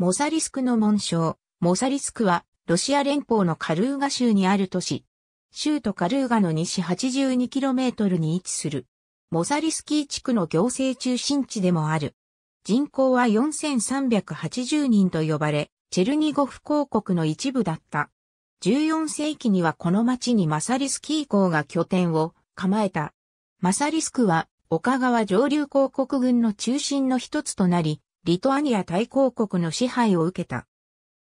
モサリスクの紋章。モサリスクは、ロシア連邦のカルーガ州にある都市。州都カルーガの西 82km に位置する。モサリスキー地区の行政中心地でもある。人口は4380人と呼ばれ、チェルニゴフ公国の一部だった。14世紀にはこの町にマサリスキー港が拠点を構えた。マサリスクは、岡川上流公国軍の中心の一つとなり、リトアニア大公国の支配を受けた。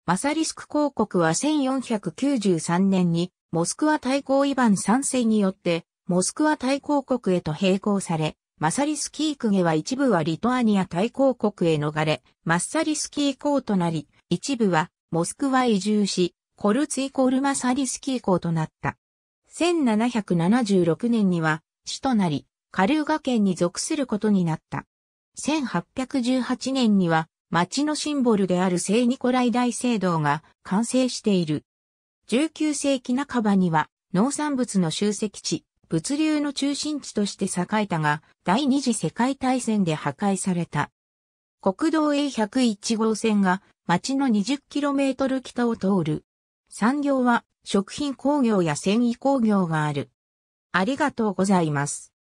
マサリスク公国は1493年にモスクワ大公イヴァン三世によってモスクワ大公国へと並行され、マサリスキークゲは一部はリトアニア大公国へ逃れ、マッサリスキー公となり、一部はモスクワ移住し、コルツイコールマサリスキー公となった。1776年には、死となり、カルーガ県に属することになった。1818年には町のシンボルである聖ニコライ大聖堂が完成している。19世紀半ばには農産物の集積地、物流の中心地として栄えたが、第二次世界大戦で破壊された。国道 A101 号線が町の 20km 北を通る。産業は食品工業や繊維工業がある。ありがとうございます。